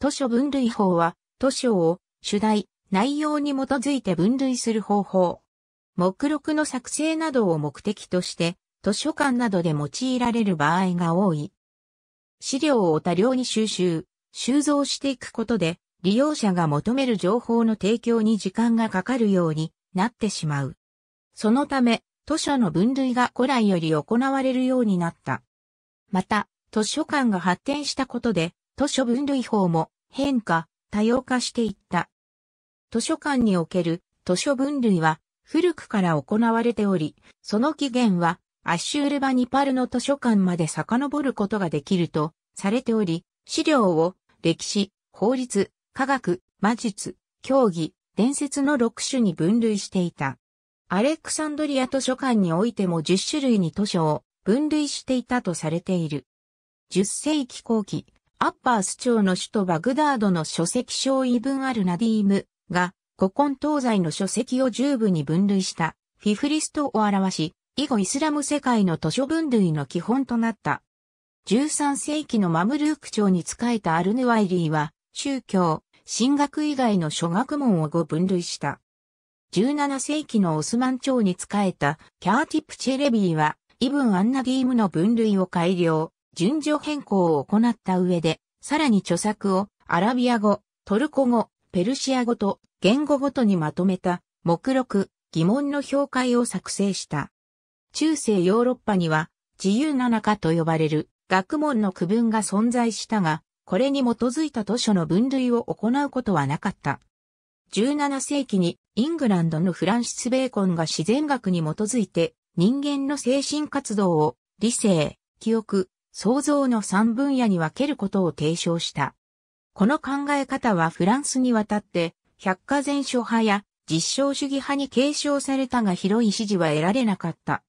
図書分類法は、図書を主題、内容に基づいて分類する方法。目録の作成などを目的として、図書館などで用いられる場合が多い。資料を多量に収集、収蔵していくことで、利用者が求める情報の提供に時間がかかるようになってしまう。そのため、図書の分類が古来より行われるようになった。また、図書館が発展したことで、図書分類法も変化、多様化していった。図書館における図書分類は古くから行われており、その起源はアッシュールバニパルの図書館まで遡ることができるとされており、資料を歴史、法律、科学、魔術、競技、伝説の6種に分類していた。アレクサンドリア図書館においても10種類に図書を分類していたとされている。10世紀後期、アッパース朝の首都バグダードの書籍小イブンアルナディームが古今東西の書籍を十部に分類したフィフリストを表し、以後イスラム世界の図書分類の基本となった。13世紀のマムルーク朝に仕えたアルヌワイリーは、宗教、神学以外の諸学問を5分類した。17世紀のオスマン朝に仕えたキャーティプ・チェレビーは、イブン・アンナディームの分類を改良。順序変更を行った上で、さらに著作をアラビア語、トルコ語、ペルシア語と言語ごとにまとめた目録、疑問の評価を作成した。中世ヨーロッパには自由な中と呼ばれる学問の区分が存在したが、これに基づいた図書の分類を行うことはなかった。17世紀にイングランドのフランシス・ベーコンが自然学に基づいて人間の精神活動を理性、記憶、創造の三分野に分けることを提唱した。この考え方はフランスに渡って、百科全書派や実証主義派に継承されたが広い支持は得られなかった。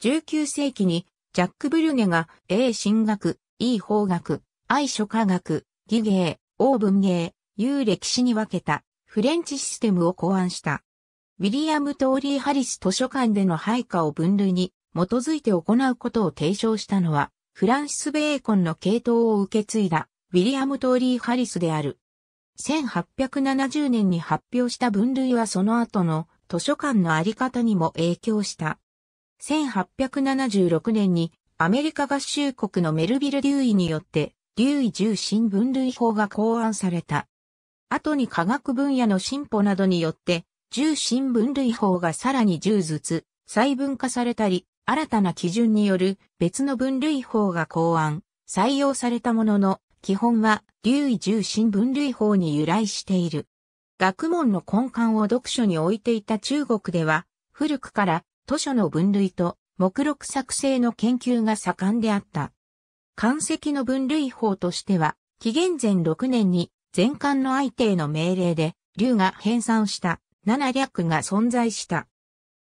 19世紀にジャック・ブリュネが A 神学、E 法学、I 諸科学、技芸、O 文芸、U 歴史に分けたフレンチシステムを考案した。ウィリアム・トーリー・ハリス図書館での配下を分類に基づいて行うことを提唱したのは、フランシス・ベーコンの系統を受け継いだ、ウィリアム・トーリー・ハリスである。1870年に発表した分類はその後の図書館のあり方にも影響した。1876年にアメリカ合衆国のメルビル・デューイによって、デューイ重心分類法が考案された。後に科学分野の進歩などによって、重心分類法がさらに重術、細分化されたり、新たな基準による別の分類法が考案、採用されたものの、基本は留意重心分類法に由来している。学問の根幹を読書に置いていた中国では、古くから図書の分類と目録作成の研究が盛んであった。漢石の分類法としては、紀元前6年に全漢の相手への命令で、劉が編纂した七略が存在した。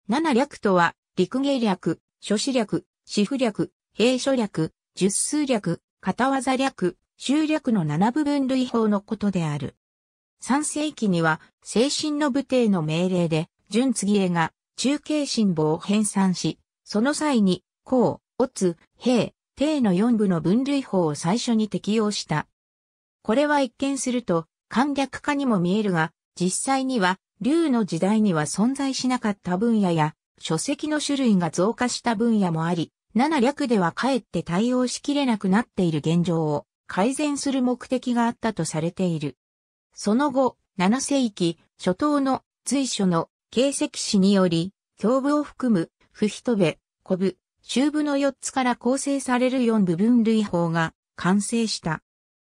七略とは、陸芸略、諸子略、私府略、兵書略、十数略、片技略、集略の七部分類法のことである。三世紀には、精神の武帝の命令で、純次江が、中継神母を編纂し、その際に、公、乙、兵、帝の四部の分類法を最初に適用した。これは一見すると、簡略化にも見えるが、実際には、龍の時代には存在しなかった分野や、書籍の種類が増加した分野もあり、7略ではかえって対応しきれなくなっている現状を改善する目的があったとされている。その後、7世紀、初頭の随所の形跡史により、胸部を含む、不人部、古部、中部の4つから構成される4部分類法が完成した。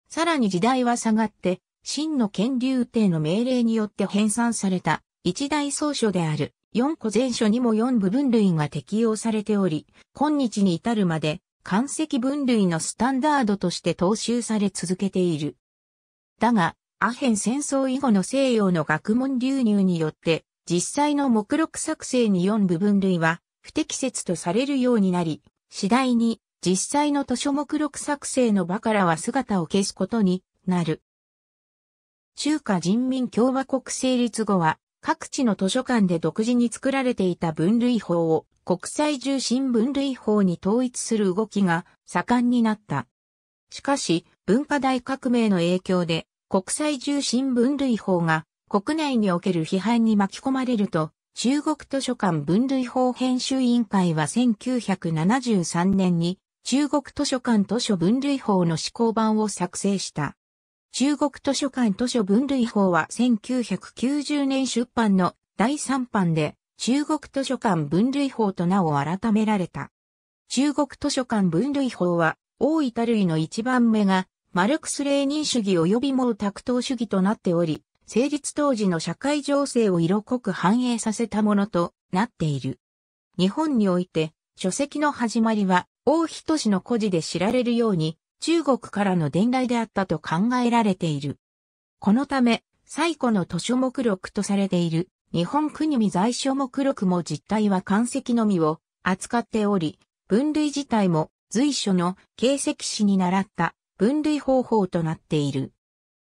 さらに時代は下がって、真の権竜帝の命令によって編纂された一大総書である4個前書にも4部分類が適用されており、今日に至るまで、完石分類のスタンダードとして踏襲され続けている。だが、アヘン戦争以後の西洋の学問流入によって、実際の目録作成に4部分類は不適切とされるようになり、次第に実際の図書目録作成の場からは姿を消すことになる。中華人民共和国成立後は、各地の図書館で独自に作られていた分類法を国際重心分類法に統一する動きが盛んになった。しかし、文化大革命の影響で国際重心分類法が国内における批判に巻き込まれると、中国図書館分類法編集委員会は1973年に中国図書館図書分類法の施行版を作成した。中国図書館図書分類法は1990年出版の第3版で中国図書館分類法と名を改められた。中国図書館分類法は大分類の一番目がマルクス・レーニン主義及び毛沢東主義となっており、成立当時の社会情勢を色濃く反映させたものとなっている。日本において書籍の始まりは大人氏の故事で知られるように中国からの伝来であったと考えられている。このため、最古の図書目録とされている日本国見在所目録も実態は漢石のみを扱っており、分類自体も随所の形石史に習った分類方法となっている。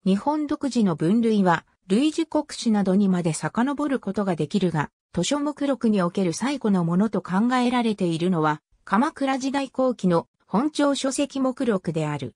日本独自の分類は、類似国史などにまで遡ることができるが、図書目録における最古のものと考えられているのは、鎌倉時代後期の本庁書籍目録である。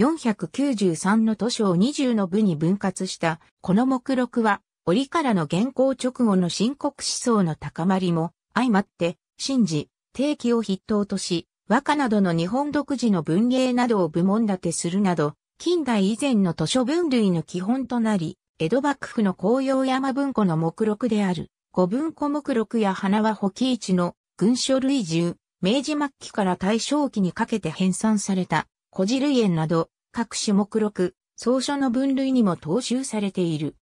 493の図書を20の部に分割した、この目録は、折からの原稿直後の深刻思想の高まりも、相まって、神事、定期を筆頭とし、和歌などの日本独自の文芸などを部門立てするなど、近代以前の図書分類の基本となり、江戸幕府の紅葉山文庫の目録である、五文庫目録や花輪保記一の群書類従、明治末期から大正期にかけて編纂された、古事類園など、各種目録、草書の分類にも踏襲されている。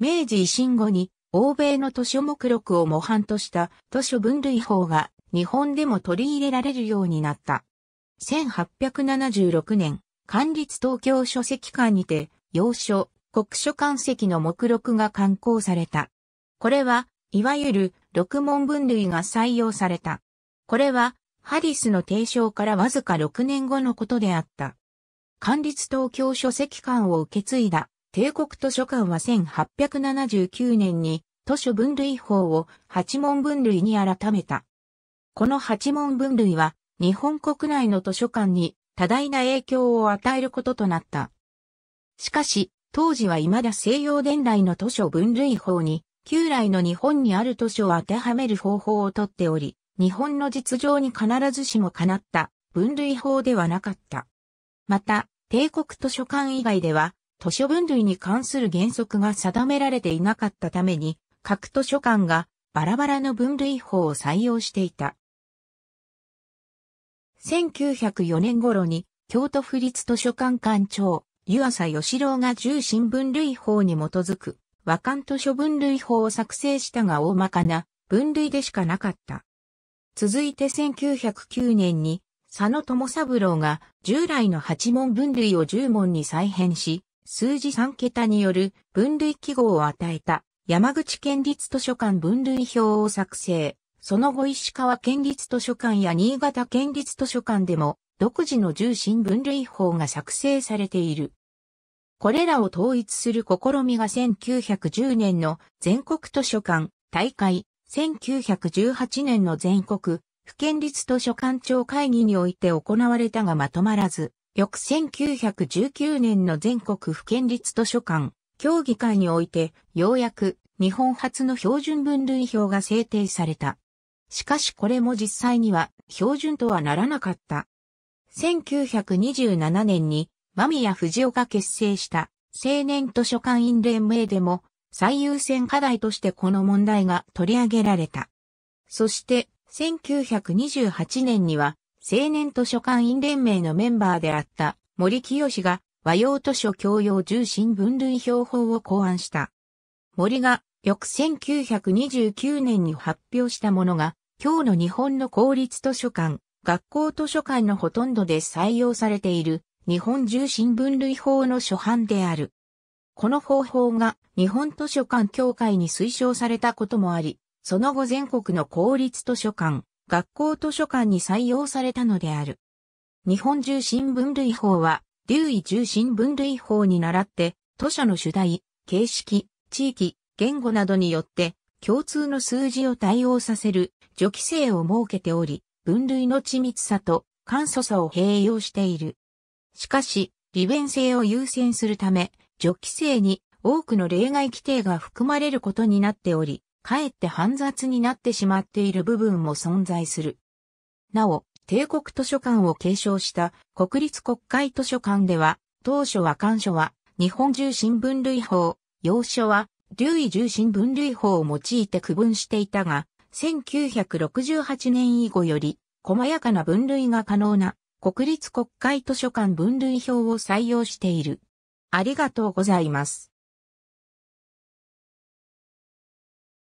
明治維新後に、欧米の図書目録を模範とした図書分類法が日本でも取り入れられるようになった。1876年、官立東京書籍館にて、洋書、国書館籍の目録が刊行された。これは、いわゆる六門分類が採用された。これは、ハリスの提唱からわずか6年後のことであった。官立東京書籍館を受け継いだ帝国図書館は1879年に図書分類法を八門分類に改めた。この八門分類は日本国内の図書館に多大な影響を与えることとなった。しかし、当時は未だ西洋伝来の図書分類法に、旧来の日本にある図書を当てはめる方法をとっており、日本の実情に必ずしもかなった分類法ではなかった。また、帝国図書館以外では、図書分類に関する原則が定められていなかったために、各図書館がバラバラの分類法を採用していた。1904年頃に、京都府立図書館館長、湯浅義郎が重心分類法に基づく、和漢図書分類法を作成したが大まかな分類でしかなかった。続いて1909年に佐野友三郎が従来の8問分類を10問に再編し、数字3桁による分類記号を与えた山口県立図書館分類表を作成。その後石川県立図書館や新潟県立図書館でも独自の重心分類法が作成されている。これらを統一する試みが1910年の全国図書館大会1918年の全国、府県立図書館長会議において行われたがまとまらず、翌1919年の全国府県立図書館、協議会において、ようやく日本初の標準分類表が制定された。しかしこれも実際には標準とはならなかった。1927年に、間宮藤岡結成した青年図書館員連盟でも最優先課題としてこの問題が取り上げられた。そして、1928年には、青年図書館員連盟のメンバーであった森清が和洋図書教養重心分類標法を考案した。森が翌1929年に発表したものが、今日の日本の公立図書館、学校図書館のほとんどで採用されている日本重心分類法の初版である。この方法が日本図書館協会に推奨されたこともあり、その後全国の公立図書館、学校図書館に採用されたのである。日本重心分類法は、留意重心分類法に倣って、図書の主題、形式、地域、言語などによって、共通の数字を対応させる除規制を設けており、分類の緻密さと簡素さを併用している。しかし、利便性を優先するため、除規制に多くの例外規定が含まれることになっており、かえって煩雑になってしまっている部分も存在する。なお、帝国図書館を継承した国立国会図書館では、当初は官書は日本重新分類法、要書は留意重新分類法を用いて区分していたが、1968年以後より、細やかな分類が可能な国立国会図書館分類表を採用している。ありがとうございます。